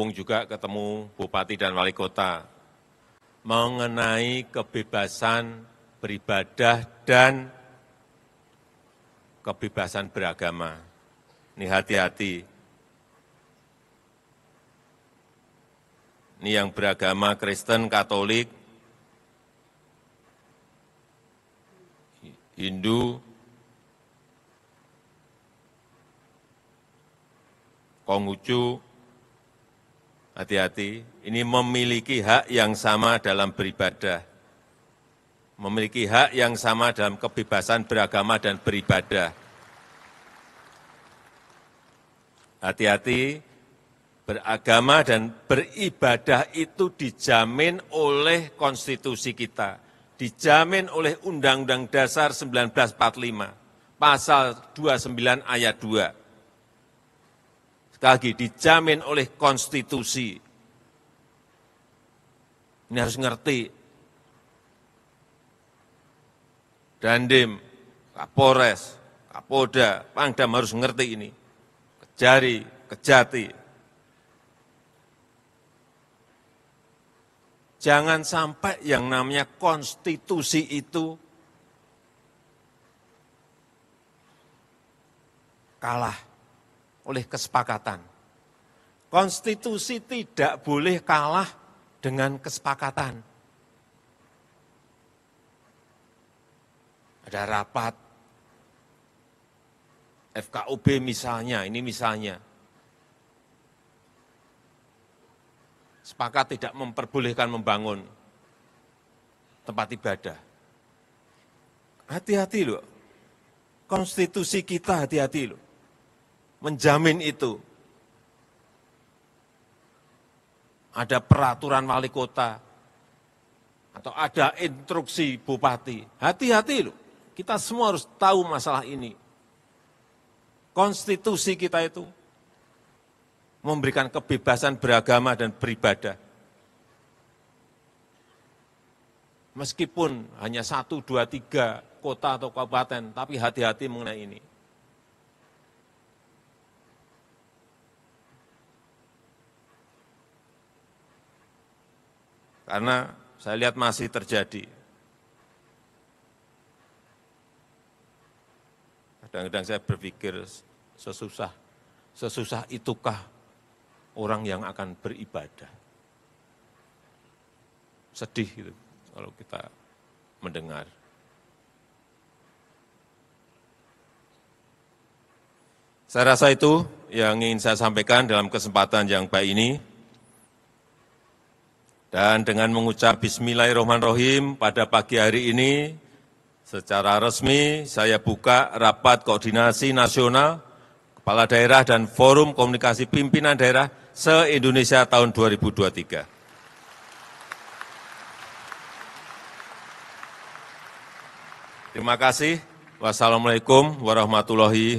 mumpung juga ketemu bupati dan wali kota mengenai kebebasan beribadah dan kebebasan beragama. Ini hati-hati. Ini yang beragama Kristen, Katolik, Hindu, Konghucu, hati hati ini memiliki hak yang sama dalam beribadah, memiliki hak yang sama dalam kebebasan beragama dan beribadah. Hati-hati, beragama dan beribadah itu dijamin oleh konstitusi kita, dijamin oleh Undang-Undang Dasar 1945, pasal 29 ayat 2. Sekali lagi, dijamin oleh konstitusi. Ini harus ngerti. Dandim, Kapolres, Kapolda, Pangdam harus ngerti ini. Kejari, kejati. Jangan sampai yang namanya konstitusi itu kalah oleh kesepakatan. Konstitusi tidak boleh kalah dengan kesepakatan. Ada rapat FKUB misalnya, ini misalnya. Sepakat tidak memperbolehkan membangun tempat ibadah. Hati-hati loh. Konstitusi kita hati-hati loh menjamin itu. Ada peraturan wali kota, atau ada instruksi bupati. Hati-hati loh, kita semua harus tahu masalah ini. Konstitusi kita itu memberikan kebebasan beragama dan beribadah. Meskipun hanya satu, dua, tiga kota atau kabupaten, tapi hati-hati mengenai ini. karena saya lihat masih terjadi. Kadang-kadang saya berpikir sesusah, sesusah itukah orang yang akan beribadah. Sedih gitu kalau kita mendengar. Saya rasa itu yang ingin saya sampaikan dalam kesempatan yang baik ini dan dengan mengucap bismillahirrahmanirrahim pada pagi hari ini secara resmi saya buka rapat koordinasi nasional kepala daerah dan forum komunikasi pimpinan daerah se-Indonesia tahun 2023. Terima kasih. Wassalamualaikum warahmatullahi wabarakatuh.